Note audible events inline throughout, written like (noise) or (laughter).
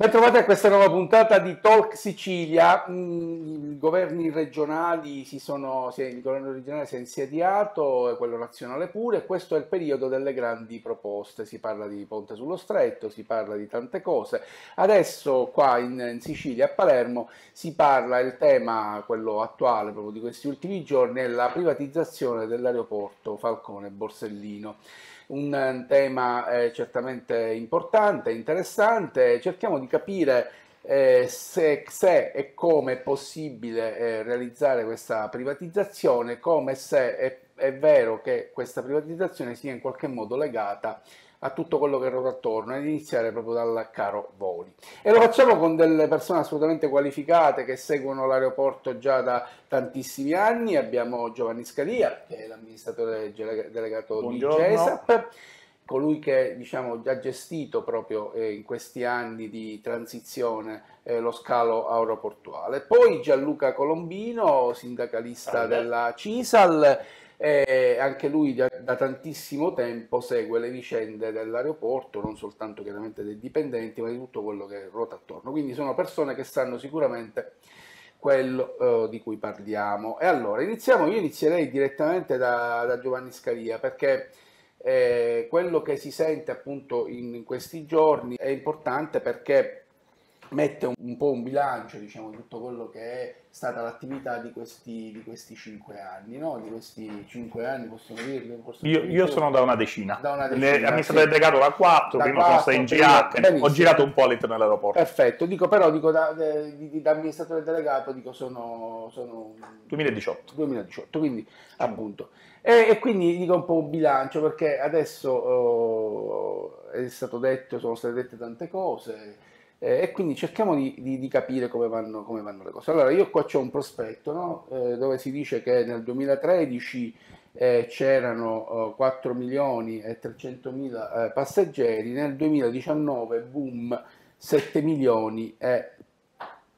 Ben trovate a questa nuova puntata di Talk Sicilia. Mm, I governi regionali si sono, il governo regionale si è insediato e quello nazionale pure. Questo è il periodo delle grandi proposte. Si parla di Ponte sullo Stretto, si parla di tante cose. Adesso qua in, in Sicilia, a Palermo, si parla il tema, quello attuale proprio di questi ultimi giorni, è la privatizzazione dell'aeroporto Falcone Borsellino un eh, tema eh, certamente importante, interessante, cerchiamo di capire eh, se, se, e come è possibile eh, realizzare questa privatizzazione, come se è, è vero che questa privatizzazione sia in qualche modo legata a tutto quello che ruota attorno, ad iniziare proprio dal caro voli. E lo facciamo con delle persone assolutamente qualificate che seguono l'aeroporto già da tantissimi anni. Abbiamo Giovanni Scalia, che è l'amministratore delegato Buongiorno. di GESAP colui che diciamo, ha gestito proprio eh, in questi anni di transizione eh, lo scalo aeroportuale. Poi Gianluca Colombino, sindacalista Salve. della CISAL, e anche lui da, da, tantissimo tempo segue le vicende dell'aeroporto, non soltanto chiaramente dei dipendenti, ma di tutto quello che ruota attorno. Quindi sono persone che sanno sicuramente quello eh, di cui parliamo. E allora, iniziamo, io inizierei direttamente da, da Giovanni Scalia perché eh, quello che si sente appunto in, in questi giorni è importante perché mette un, un po' un bilancio, diciamo, di tutto quello che è stata l'attività di questi, di questi cinque anni, no? Di questi cinque anni, possiamo dirlo? Possiamo io, io sono da una decina. Da una decina. mi è stato delegato da quattro, prima sono stato in GH, ho girato un po' all'interno dell'aeroporto. Perfetto, dico però, dico da, di, da amministratore delegato, dico sono... sono 2018. 2018, quindi appunto. E, e, quindi dico un po' un bilancio, perché adesso oh, è stato detto, sono state dette tante cose, eh, e quindi cerchiamo di, di, di capire come vanno, come vanno, le cose. Allora, io qua c'è un prospetto no? eh, dove si dice che nel 2013 eh, c'erano oh, 4 milioni e 300 mila eh, passeggeri, nel 2019 boom 7 milioni e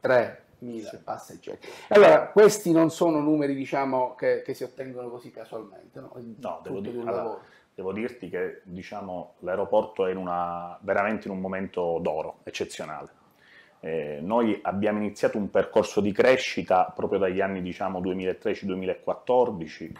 3 mila passeggeri. Allora, questi non sono numeri diciamo, che, che si ottengono così casualmente. No, no devo dire, allora, devo dirti che diciamo, l'aeroporto è in una, veramente in un momento d'oro, eccezionale. Eh, noi abbiamo iniziato un percorso di crescita proprio dagli anni diciamo, 2013-2014,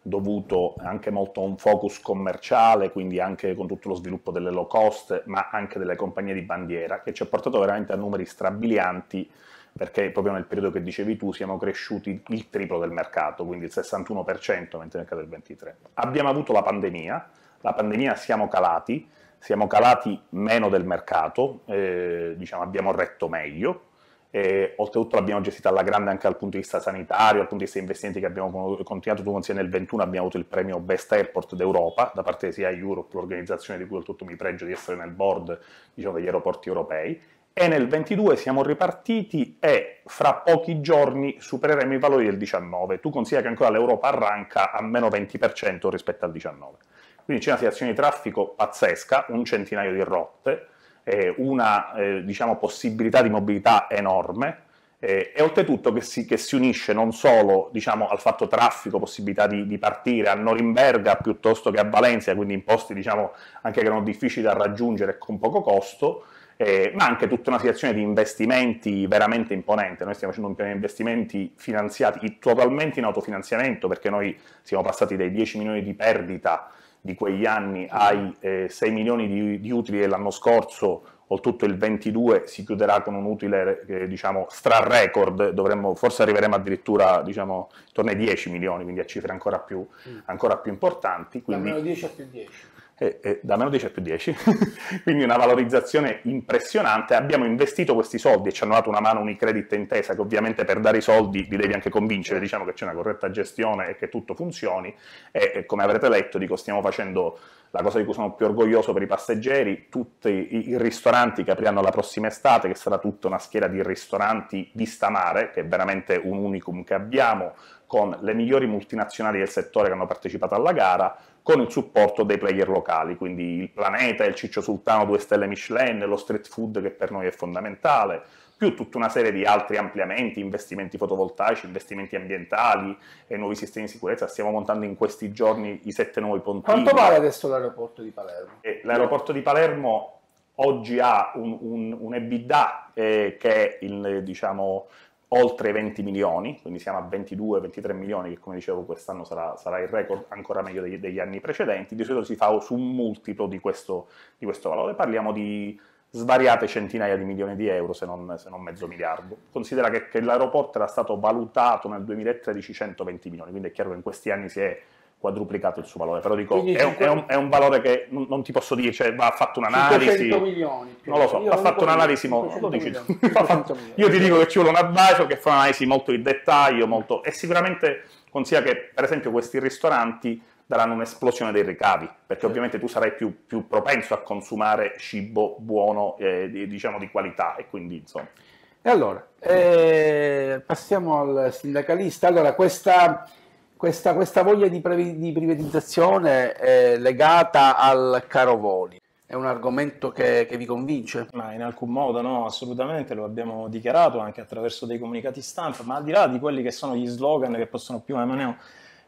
dovuto anche molto a un focus commerciale, quindi anche con tutto lo sviluppo delle low cost, ma anche delle compagnie di bandiera, che ci ha portato veramente a numeri strabilianti perché proprio nel periodo che dicevi tu siamo cresciuti il triplo del mercato, quindi il 61% mentre il mercato è il 23%. Abbiamo avuto la pandemia, la pandemia siamo calati, siamo calati meno del mercato, eh, diciamo abbiamo retto meglio, e, oltretutto l'abbiamo gestita alla grande anche dal punto di vista sanitario, dal punto di vista investimenti che abbiamo continuato tu consigli nel 21 abbiamo avuto il premio Best Airport d'Europa da parte sia Europe, l'organizzazione di cui oltretutto mi pregio di essere nel board diciamo, degli aeroporti europei e nel 22 siamo ripartiti e fra pochi giorni supereremo i valori del 19. Tu considera che ancora l'Europa arranca a meno 20% rispetto al 19. Quindi c'è una situazione di traffico pazzesca, un centinaio di rotte, eh, una eh, diciamo, possibilità di mobilità enorme eh, e oltretutto che si, che si, unisce non solo diciamo, al fatto traffico, possibilità di, di, partire a Norimberga piuttosto che a Valencia, quindi in posti diciamo, anche che erano difficili da raggiungere con poco costo, eh, ma anche tutta una situazione di investimenti veramente imponente. Noi stiamo facendo un piano di investimenti finanziati totalmente in autofinanziamento perché noi siamo passati dai 10 milioni di perdita di quegli anni ai eh, 6 milioni di, di utili dell'anno scorso, oltretutto il 22 si chiuderà con un utile eh, diciamo stra-record, dovremmo, forse arriveremo addirittura diciamo, intorno ai 10 milioni, quindi a cifre ancora più, mm. ancora più importanti. Quindi... Da meno 10 a più 10 e, e da meno 10 a più 10, (laughs) quindi una valorizzazione impressionante. Abbiamo investito questi soldi e ci hanno dato una mano Unicredit Intesa, che ovviamente per dare i soldi li devi anche convincere, diciamo che c'è una corretta gestione e che tutto funzioni e, e come avrete letto dico stiamo facendo la cosa di cui sono più orgoglioso per i passeggeri, tutti i, i ristoranti che apriranno la prossima estate, che sarà tutta una schiera di ristoranti vista mare, che è veramente un unicum che abbiamo, con le migliori multinazionali del settore che hanno partecipato alla gara, con il supporto dei player locali, quindi il Planeta, il Ciccio Sultano 2 Stelle Michelin, lo street food che per noi è fondamentale, più tutta una serie di altri ampliamenti, investimenti fotovoltaici, investimenti ambientali e nuovi sistemi di sicurezza. Stiamo montando in questi giorni i sette nuovi ponti. Quanto vale adesso l'aeroporto di Palermo? E eh, l'aeroporto di Palermo oggi ha un, un, un EBITDA eh, che è il, diciamo, oltre 20 milioni, quindi siamo a 22-23 milioni, che come dicevo quest'anno sarà, sarà il record ancora meglio degli, degli, anni precedenti, di solito si fa su un multiplo di questo, di questo valore, parliamo di svariate centinaia di milioni di euro, se non, se non mezzo miliardo. Considera che, che l'aeroporto era stato valutato nel 2013 120 milioni, quindi è chiaro che in questi anni si è quadruplicato il suo valore, però dico, è un, è, un, è un, valore che non, non, ti posso dire, cioè va fatto un'analisi, milioni, non lo so, (laughs) va fatto un'analisi, mo, io ti dico che ci vuole un advisor che fa un'analisi molto di dettaglio, molto, e sicuramente consiglia che per esempio questi ristoranti daranno un'esplosione dei ricavi, perché ovviamente tu sarai più, più propenso a consumare cibo buono, eh, diciamo di qualità, e quindi insomma... E allora, eh, passiamo al sindacalista, allora questa questa, questa voglia di, di privatizzazione è legata al caro voli. È un argomento che, che, vi convince? Ma in alcun modo no, assolutamente, lo abbiamo dichiarato anche attraverso dei comunicati stampa, ma al di là di quelli che sono gli slogan che possono più o meno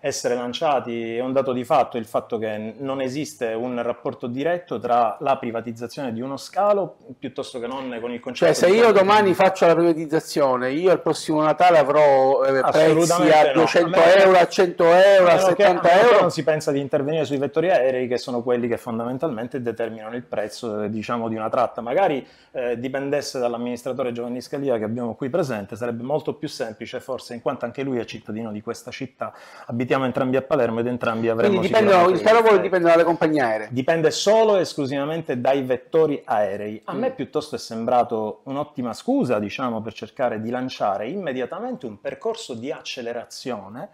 essere lanciati, è un dato di fatto il fatto che non esiste un rapporto diretto tra la privatizzazione di uno scalo piuttosto che non con il concetto. Cioè, se io domani faccio la privatizzazione, io al prossimo Natale avrò eh, prezzi a 200 no. a euro, a 100 euro, a, 70 che, euro. Non si pensa di intervenire sui vettori aerei che sono quelli che fondamentalmente determinano il prezzo eh, diciamo, di una tratta. Magari eh, dipendesse dall'amministratore Giovanni Scalia che abbiamo qui presente, sarebbe molto più semplice forse in quanto anche lui è cittadino di questa città, abitata ospitiamo entrambi a Palermo ed entrambi avremo Quindi dipende, il caro dipende dalle compagnie aeree. Dipende solo e esclusivamente dai vettori aerei. A mm. me piuttosto è sembrato un'ottima scusa, diciamo, per cercare di lanciare immediatamente un percorso di accelerazione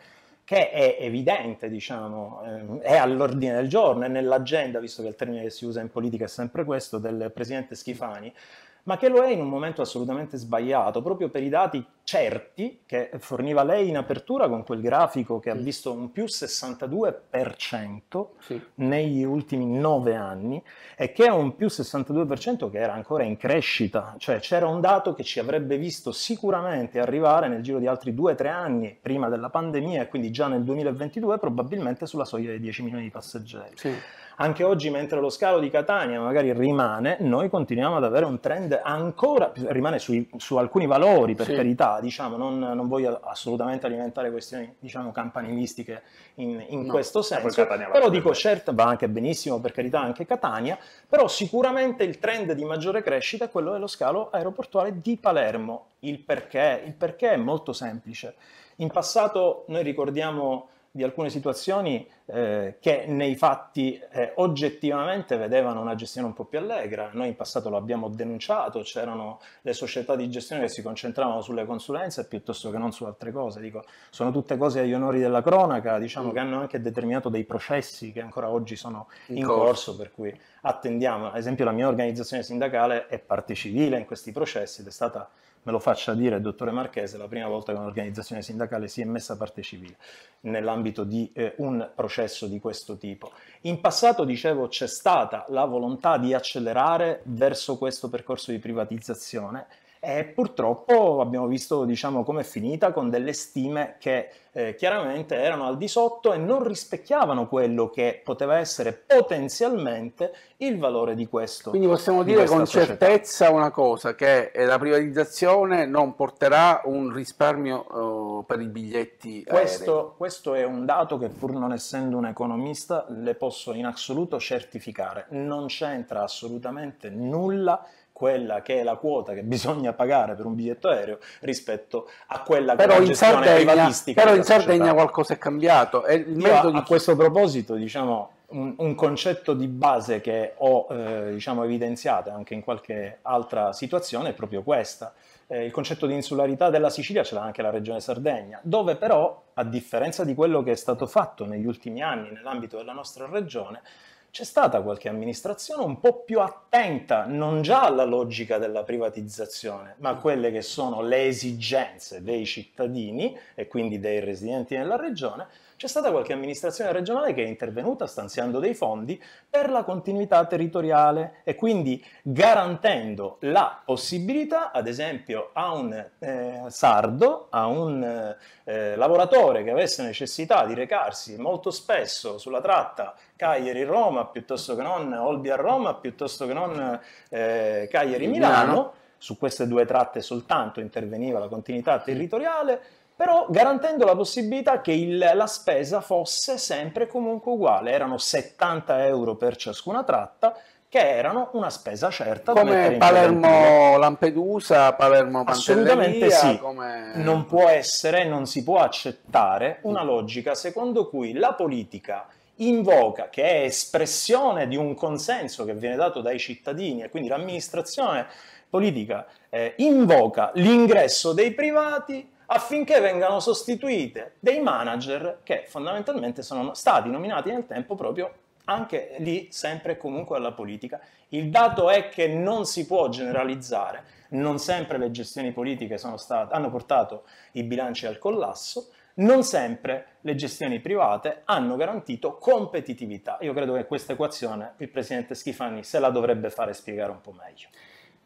che è evidente, diciamo, eh, è all'ordine del giorno, è nell'agenda, visto che il termine che si usa in politica è sempre questo, del presidente Schifani. Mm ma che lo è in un momento assolutamente sbagliato, proprio per i dati certi che forniva lei in apertura con quel grafico che ha visto un più 62% sì. negli ultimi nove anni e che è un più 62% che era ancora in crescita, cioè c'era un dato che ci avrebbe visto sicuramente arrivare nel giro di altri due o tre anni prima della pandemia e quindi già nel 2022 probabilmente sulla soglia dei 10 milioni di passeggeri. Sì. Anche oggi, mentre lo scalo di Catania magari rimane, noi continuiamo ad avere un trend ancora, rimane sui, su alcuni valori per sì. carità, diciamo, non, non, voglio assolutamente alimentare questioni diciamo, campanilistiche in, in no, questo senso, però dico certo va anche benissimo per carità anche Catania, però sicuramente il trend di maggiore crescita è quello dello scalo aeroportuale di Palermo. Il perché? Il perché è molto semplice. In passato noi ricordiamo di alcune situazioni eh, che nei fatti eh, oggettivamente vedevano una gestione un po' più allegra. Noi in passato lo abbiamo denunciato, c'erano le società di gestione che si concentravano sulle consulenze piuttosto che non su altre cose. Dico, sono tutte cose agli onori della cronaca, diciamo mm. che hanno anche determinato dei processi che ancora oggi sono in, in corso. corso, per cui attendiamo. Ad esempio la mia organizzazione sindacale è parte civile in questi processi ed è stata me lo faccia dire il dottore Marchese, la prima volta che un'organizzazione sindacale si è messa a parte civile nell'ambito di eh, un processo di questo tipo. In passato, dicevo, c'è stata la volontà di accelerare verso questo percorso di privatizzazione e purtroppo abbiamo visto diciamo, come è finita con delle stime che eh, chiaramente erano al di sotto e non rispecchiavano quello che poteva essere potenzialmente il valore di questo. Quindi possiamo di dire con società. certezza una cosa, che la privatizzazione non porterà un risparmio eh, per i biglietti. Questo, questo, è un dato che pur non essendo un economista le posso in assoluto certificare, non c'entra assolutamente nulla quella che è la quota che bisogna pagare per un biglietto aereo rispetto a quella che però è la gestione Sardegna, privatistica. Però in Sardegna qualcosa è cambiato. È a, di... a questo proposito, diciamo, un, un, concetto di base che ho eh, diciamo, evidenziato anche in qualche altra situazione è proprio questa. Eh, il concetto di insularità della Sicilia ce l'ha anche la regione Sardegna, dove però, a differenza di quello che è stato fatto negli ultimi anni nell'ambito della nostra regione, c'è stata qualche amministrazione un po' più attenta non già alla logica della privatizzazione, ma a quelle che sono le esigenze dei cittadini e quindi dei residenti nella regione, c'è stata qualche amministrazione regionale che è intervenuta stanziando dei fondi per la continuità territoriale e quindi garantendo la possibilità, ad esempio, a un eh, sardo, a un eh, lavoratore che avesse necessità di recarsi molto spesso sulla tratta Cagliari-Roma piuttosto che non Olbia-Roma, piuttosto che non eh, Cagliari-Milano, su queste due tratte soltanto interveniva la continuità territoriale, però garantendo la possibilità che il, la spesa fosse sempre comunque uguale, erano 70 euro per ciascuna tratta, che erano una spesa certa come Palermo Lampedusa, Palermo pantelleria Assolutamente sì. Come... Non può essere, non si può accettare una logica secondo cui la politica invoca, che è espressione di un consenso che viene dato dai cittadini e quindi l'amministrazione politica eh, invoca l'ingresso dei privati affinché vengano sostituite dei manager che fondamentalmente sono stati nominati nel tempo proprio anche lì sempre e comunque alla politica. Il dato è che non si può generalizzare, non sempre le gestioni politiche state, hanno portato i bilanci al collasso, non sempre le gestioni private hanno garantito competitività. Io credo che questa equazione il presidente Schifani se la dovrebbe fare spiegare un po' meglio.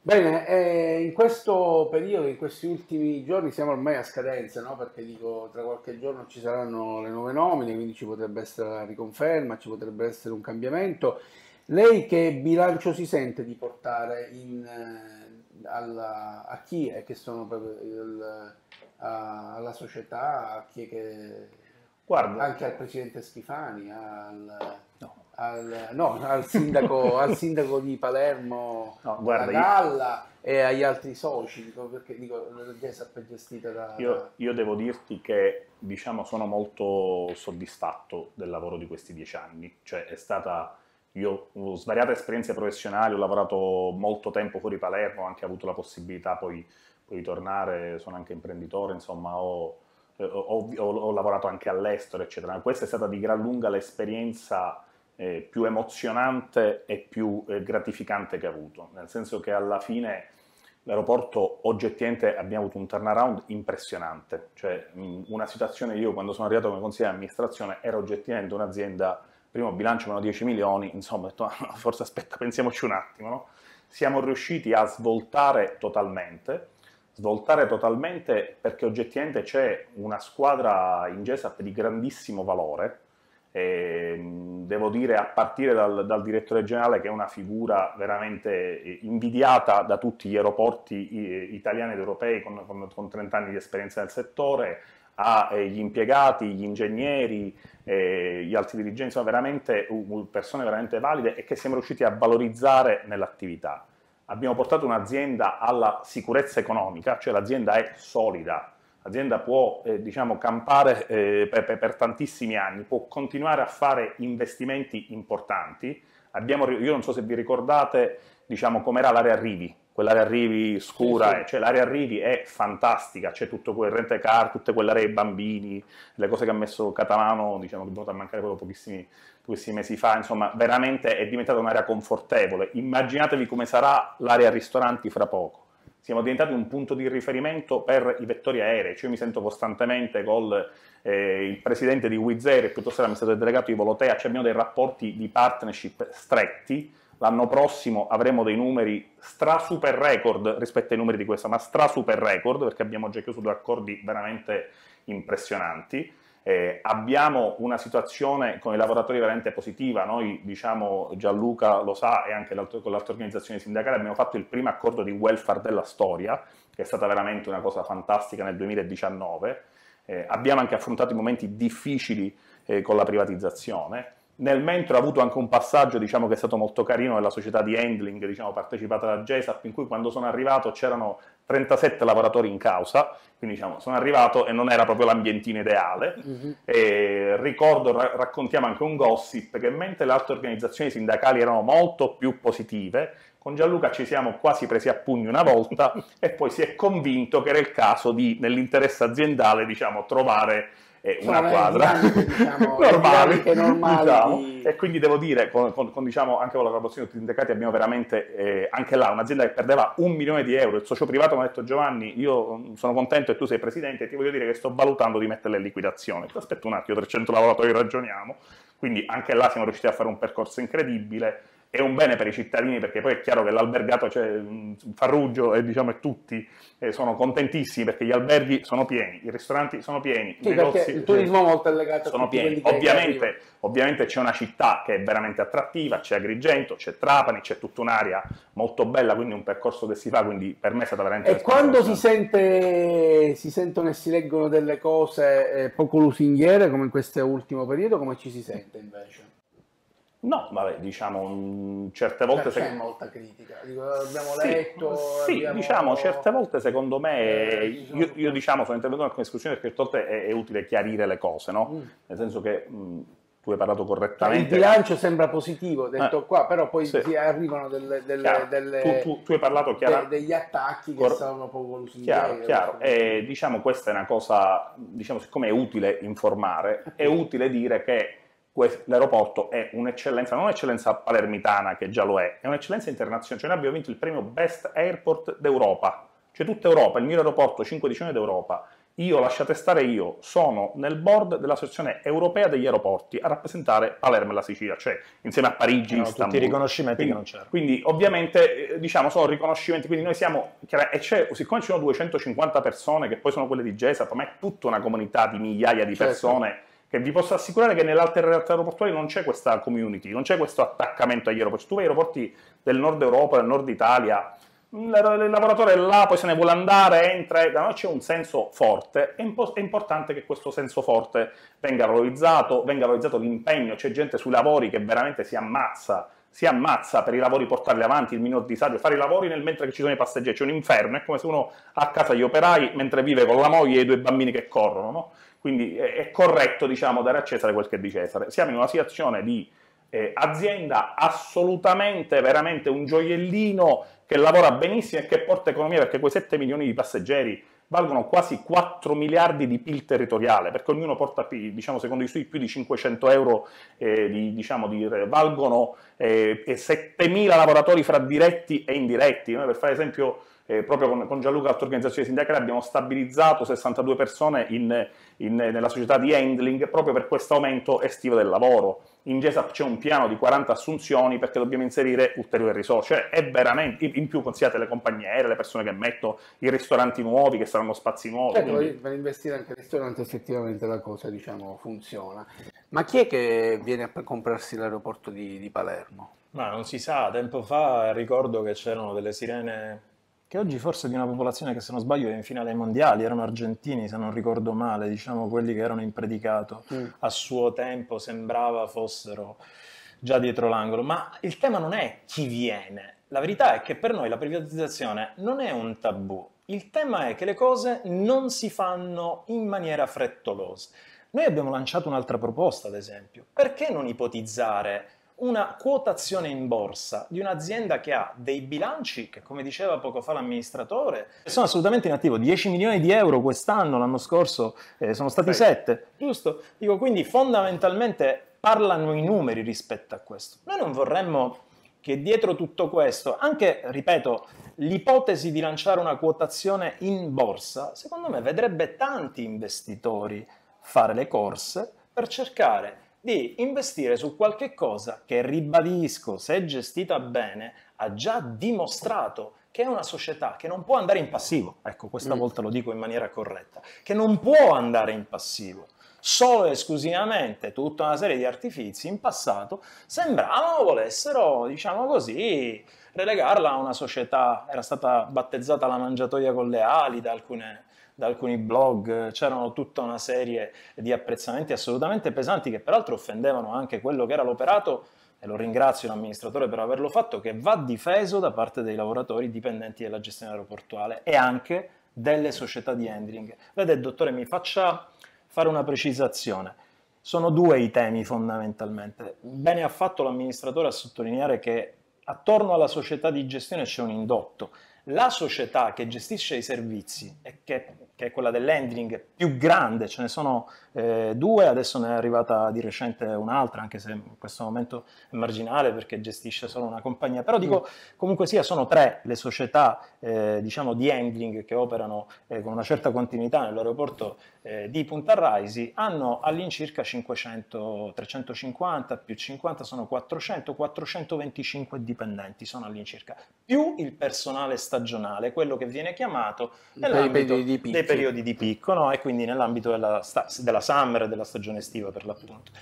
Bene, eh, in questo periodo, in questi ultimi giorni, siamo ormai a scadenza, no? perché dico tra qualche giorno ci saranno le nuove nomine, quindi ci potrebbe essere la riconferma, ci potrebbe essere un cambiamento. Lei che bilancio si sente di portare in, eh, alla, a chi è che sono il, a, alla società, a chi è che... Guarda. Anche al presidente Schifani, al al, no, al, sindaco, (laughs) al, sindaco, di Palermo, no, guarda, Galla io... e agli altri soci, perché dico, è sempre gestita da... Io, io, devo dirti che diciamo, sono molto soddisfatto del lavoro di questi dieci anni, cioè è stata... Io ho svariate esperienze professionali, ho lavorato molto tempo fuori Palermo, ho anche avuto la possibilità poi, di tornare, sono anche imprenditore, insomma ho, ho, ho, ho lavorato anche all'estero, eccetera. Questa è stata di gran lunga l'esperienza eh, più emozionante e più eh, gratificante che ha avuto, nel senso che alla fine l'aeroporto oggettivamente abbiamo avuto un turnaround impressionante, cioè mh, una situazione io quando sono arrivato come consigliere di amministrazione era oggettivamente un'azienda, primo bilancio meno 10 milioni, insomma ho detto ah, forse aspetta pensiamoci un attimo, no? siamo riusciti a svoltare totalmente, svoltare totalmente perché oggettivamente c'è una squadra in ingesa di grandissimo valore, e, ehm, devo dire a partire dal, dal, direttore generale che è una figura veramente eh, invidiata da tutti gli aeroporti eh, italiani ed europei con, con, con 30 anni di esperienza nel settore, agli eh, impiegati, gli ingegneri, eh, gli altri dirigenti, sono veramente persone veramente valide e che siamo riusciti a valorizzare nell'attività. Abbiamo portato un'azienda alla sicurezza economica, cioè l'azienda è solida, l'azienda può eh, diciamo, campare eh, per, per, tantissimi anni, può continuare a fare investimenti importanti. Abbiamo, io non so se vi ricordate diciamo, com'era l'area Rivi, quell'area Rivi scura, sì, sì. cioè l'area Rivi è fantastica, c'è tutto quel rente car, tutte quelle aree bambini, le cose che ha messo Catalano, diciamo che è venuta a mancare proprio pochissimi, pochissimi, mesi fa, insomma veramente è diventata un'area confortevole, immaginatevi come sarà l'area ristoranti fra poco siamo diventati un punto di riferimento per i vettori aerei, cioè io mi sento costantemente con eh, il presidente di Wizz Air, piuttosto che l'amministratore delegato di Volotea, cioè abbiamo dei rapporti di partnership stretti, l'anno prossimo avremo dei numeri stra super record rispetto ai numeri di questa, ma stra super record perché abbiamo già chiuso due accordi veramente impressionanti eh, abbiamo una situazione con i lavoratori veramente positiva, noi diciamo, Gianluca lo sa e anche con l'altra organizzazione sindacale abbiamo fatto il primo accordo di welfare della storia, che è stata veramente una cosa fantastica nel 2019, eh, abbiamo anche affrontato i momenti difficili eh, con la privatizzazione, nel mentre ho avuto anche un passaggio diciamo, che è stato molto carino nella società di handling diciamo, partecipata da JSAP in cui quando sono arrivato c'erano 37 lavoratori in causa, quindi diciamo, sono arrivato e non era proprio l'ambientino ideale. Mm-hmm. ricordo, ra- raccontiamo anche un gossip, che mentre le altre organizzazioni sindacali erano molto più positive, con Gianluca ci siamo quasi presi a pugni una volta (laughs) e poi si è convinto che era il caso di, nell'interesse aziendale, diciamo, trovare è una cioè, quadra (laughs) diciamo, normale, diciamo. di... e quindi devo dire con, con, con diciamo, anche con la collaborazione di tutti i sindacati abbiamo veramente eh, anche là un'azienda che perdeva un milione di euro il socio privato mi ha detto Giovanni io mm, sono contento e tu sei presidente e ti voglio dire che sto valutando di metterla in liquidazione ti aspetto un attimo 300 lavoratori ragioniamo quindi anche là siamo riusciti a fare un percorso incredibile è un bene per i cittadini perché poi è chiaro che l'albergato, cioè Farruggio e diciamo, tutti eh, sono contentissimi perché gli alberghi sono pieni, i ristoranti sono pieni, sì, i negozi il turismo eh, molto è legato sono pieni. Ovviamente, ovviamente, c'è una città che è veramente attrattiva, c'è Agrigento, c'è Trapani, c'è tutta un'area molto bella, quindi un percorso che si fa, quindi per me è stata veramente... E quando si, sente, si sentono e si leggono delle cose eh, poco lusinghiere come in questo ultimo periodo, come ci si sente invece? No, vabbè, diciamo, mm, certe volte... Cioè, c'è se... molta critica, Dico, abbiamo sì, letto... Sì, abbiamo... diciamo, certe volte secondo me, eh, io, io, diciamo sono intervenuto in alcune discussioni perché certe volte è, è, utile chiarire le cose, no? Mm. Nel senso che mh, mm, tu hai parlato correttamente. Il bilancio sembra positivo, eh. detto eh, qua, però poi sì. arrivano delle, delle, delle tu, tu, tu, hai parlato chiaro, de, degli attacchi che sono proprio lusinghieri. Chiaro, chiaro. E, eh, diciamo questa è una cosa, diciamo siccome è utile informare, eh. è utile dire che l'aeroporto è un'eccellenza, non un'eccellenza palermitana che già lo è, è un'eccellenza internazionale, cioè noi abbiamo vinto il premio Best Airport d'Europa, cioè tutta Europa, il mio aeroporto 5 dicembre d'Europa, io, lasciate stare io, sono nel board dell'Associazione Europea degli Aeroporti a rappresentare Palermo e la Sicilia, cioè insieme a Parigi, no, Istanbul. Tutti i riconoscimenti quindi, che non c'erano. Quindi ovviamente eh, diciamo sono riconoscimenti, quindi noi siamo, e c'è, siccome ci sono 250 persone che poi sono quelle di GESAP, ma è tutta una comunità di migliaia di certo. persone che vi posso assicurare che nell'altra realtà aeroportuale non c'è questa community, non c'è questo attaccamento agli aeroporti. Tu vai agli aeroporti del nord Europa, del nord Italia, il lavoratore è là, poi se ne vuole andare, entra, da noi c'è un senso forte, è, importante che questo senso forte venga valorizzato, venga valorizzato l'impegno, c'è gente sui lavori che veramente si ammazza, si ammazza per i lavori portarli avanti, il minor disagio, fare i lavori nel mentre ci sono i passeggeri, c'è un inferno, è come se uno a casa gli operai mentre vive con la moglie e i due bambini che corrono, no? Quindi è, è corretto diciamo, dare a Cesare quel che è di Cesare. Siamo in una situazione di eh, azienda assolutamente, veramente un gioiellino che lavora benissimo e che porta economia perché quei 7 milioni di passeggeri valgono quasi 4 miliardi di PIL territoriale, perché ognuno porta, diciamo, secondo gli studi, più di 500 euro, eh, di, diciamo, di, eh, valgono eh, mila lavoratori fra diretti e indiretti. Noi per fare esempio eh, proprio con, con Gianluca, altre organizzazioni sindacali, abbiamo stabilizzato 62 persone in, in, nella società di handling proprio per questo aumento estivo del lavoro. In GESAP c'è un piano di 40 assunzioni perché dobbiamo inserire ulteriori risorse, cioè è veramente, in più consigliate le compagnie aeree, le persone che mettono, i ristoranti nuovi che saranno spazi nuovi. Certo, quindi... per investire anche al ristorante effettivamente la cosa diciamo, funziona. Ma chi è che viene a comprarsi l'aeroporto di, di Palermo? Ma non si sa, tempo fa ricordo che c'erano delle sirene che oggi forse di una popolazione che se non sbaglio è in finale ai mondiali, erano argentini se non ricordo male, diciamo quelli che erano in predicato, mm. a suo tempo sembrava fossero già dietro l'angolo, ma il tema non è chi viene, la verità è che per noi la privatizzazione non è un tabù, il tema è che le cose non si fanno in maniera frettolosa. Noi abbiamo lanciato un'altra proposta, ad esempio, perché non ipotizzare una quotazione in borsa di un'azienda che ha dei bilanci che, come diceva poco fa l'amministratore, sono assolutamente inattivo. 10 milioni di euro quest'anno, l'anno scorso eh, sono stati 7, giusto? Dico, quindi fondamentalmente parlano i numeri rispetto a questo. Noi non vorremmo che dietro tutto questo, anche, ripeto, l'ipotesi di lanciare una quotazione in borsa, secondo me vedrebbe tanti investitori fare le corse per cercare di investire su qualche cosa che, ribadisco, se gestita bene, ha già dimostrato che è una società che non può andare in passivo, ecco questa mm. volta lo dico in maniera corretta, che non può andare in passivo. Solo e esclusivamente tutta una serie di artifici in passato sembravano volessero, diciamo così, relegarla a una società, era stata battezzata la mangiatoia con le ali da alcune da alcuni blog, c'erano tutta una serie di apprezzamenti assolutamente pesanti che peraltro offendevano anche quello che era l'operato e lo ringrazio l'amministratore per averlo fatto, che va difeso da parte dei lavoratori dipendenti della gestione aeroportuale e anche delle società di handling. Vede, dottore, mi faccia fare una precisazione. Sono due i temi fondamentalmente. Bene ha fatto l'amministratore a sottolineare che attorno alla società di gestione c'è un indotto. La società che gestisce i servizi e che che è quella dell'ending più grande, ce ne sono eh, due, adesso ne è arrivata di recente un'altra, anche se in questo momento è marginale perché gestisce solo una compagnia, però dico mm. comunque sia sono tre le società eh, diciamo di handling che operano eh, con una certa continuità nell'aeroporto eh, di Punta Raisi, hanno all'incirca 500, 350 più 50 sono 400, 425 dipendenti sono all'incirca, più il personale stagionale, quello che viene chiamato nell'ambito dei, dei, dei periodi di picco, no? e quindi nell'ambito della, della summer, della stagione estiva per l'appunto.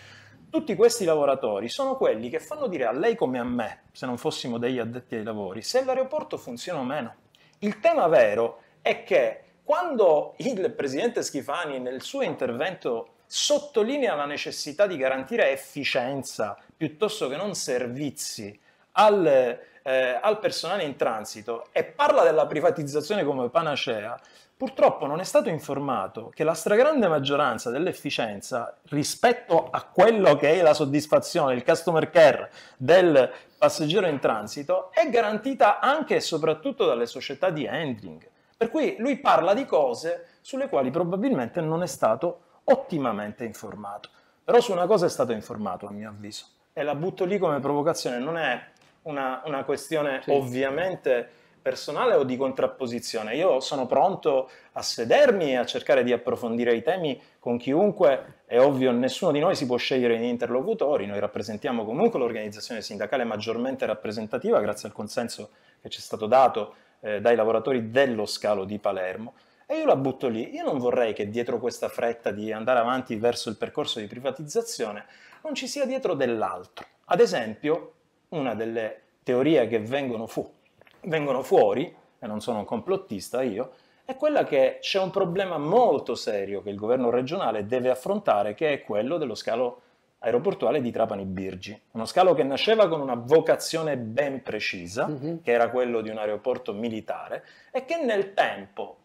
Tutti questi lavoratori sono quelli che fanno dire a lei come a me, se non fossimo degli addetti ai lavori, se l'aeroporto funziona o meno. Il tema vero è che quando il presidente Schifani nel suo intervento sottolinea la necessità di garantire efficienza piuttosto che non servizi al, eh, al personale in transito e parla della privatizzazione come panacea, purtroppo non è stato informato che la stragrande maggioranza dell'efficienza rispetto a quello che è la soddisfazione, il customer care del passeggero in transito è garantita anche e soprattutto dalle società di handling. Per cui lui parla di cose sulle quali probabilmente non è stato ottimamente informato. Però su una cosa è stato informato, a mio avviso, e la butto lì come provocazione, non è una, una questione sì. ovviamente personale o di contrapposizione. Io sono pronto a sedermi e a cercare di approfondire i temi con chiunque. È ovvio, nessuno di noi si può scegliere in interlocutori, noi rappresentiamo comunque l'organizzazione sindacale maggiormente rappresentativa grazie al consenso che ci è stato dato eh, dai lavoratori dello scalo di Palermo. E io la butto lì. Io non vorrei che dietro questa fretta di andare avanti verso il percorso di privatizzazione non ci sia dietro dell'altro. Ad esempio, una delle teorie che vengono fuori vengono fuori, e non sono un complottista io, è quella che c'è un problema molto serio che il governo regionale deve affrontare, che è quello dello scalo aeroportuale di Trapani Birgi, uno scalo che nasceva con una vocazione ben precisa, uh-huh. che era quello di un aeroporto militare, e che nel tempo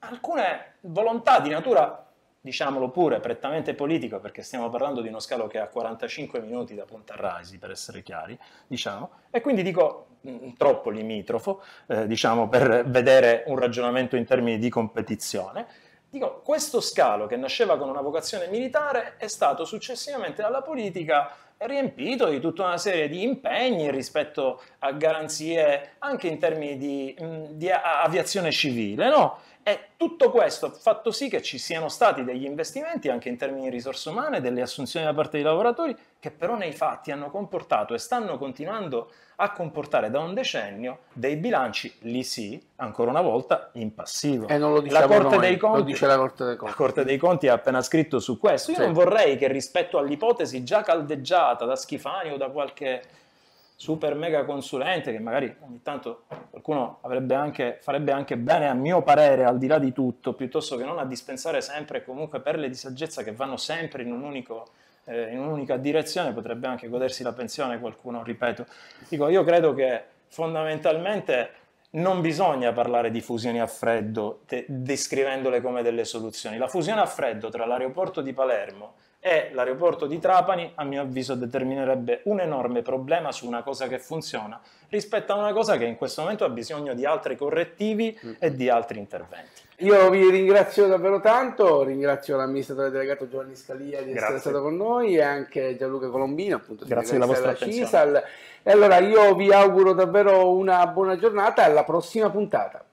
alcune volontà di natura diciamolo pure, prettamente politico, perché stiamo parlando di uno scalo che ha 45 minuti da Punta Raisi, per essere chiari, diciamo, e quindi dico mh, mm, troppo limitrofo, eh, diciamo, per vedere un ragionamento in termini di competizione. Dico, questo scalo che nasceva con una vocazione militare è stato successivamente dalla politica riempito di tutta una serie di impegni rispetto a garanzie anche in termini di, mh, mm, di aviazione civile, no? E tutto questo ha fatto sì che ci siano stati degli investimenti anche in termini di risorse umane, delle assunzioni da parte dei lavoratori, che però nei fatti hanno comportato e stanno continuando a comportare da un decennio dei bilanci, lì sì, ancora una volta, in passivo. E non lo diciamo la Corte noi, dei Conti, lo dice la Corte dei Conti. La Corte dei Conti ha appena scritto su questo. Io sì. non vorrei che rispetto all'ipotesi già caldeggiata da Schifani o da qualche super mega consulente, che magari ogni tanto qualcuno anche, farebbe anche bene, a mio parere, al di là di tutto, piuttosto che non a dispensare sempre e comunque perle di saggezza che vanno sempre in un unico eh, in un'unica direzione, potrebbe anche godersi la pensione qualcuno, ripeto. Dico, io credo che fondamentalmente non bisogna parlare di fusioni a freddo de- descrivendole come delle soluzioni. La fusione a freddo tra l'aeroporto di Palermo e l'aeroporto di Trapani, a mio avviso, determinerebbe un enorme problema su una cosa che funziona rispetto a una cosa che in questo momento ha bisogno di altri correttivi e di altri interventi. Io vi ringrazio davvero tanto, ringrazio l'amministratore delegato Giovanni Scalia di Grazie. essere stato con noi e anche Gianluca Colombino, appunto. Grazie della vostra attenzione. CISAL. E allora io vi auguro davvero una buona giornata alla prossima puntata.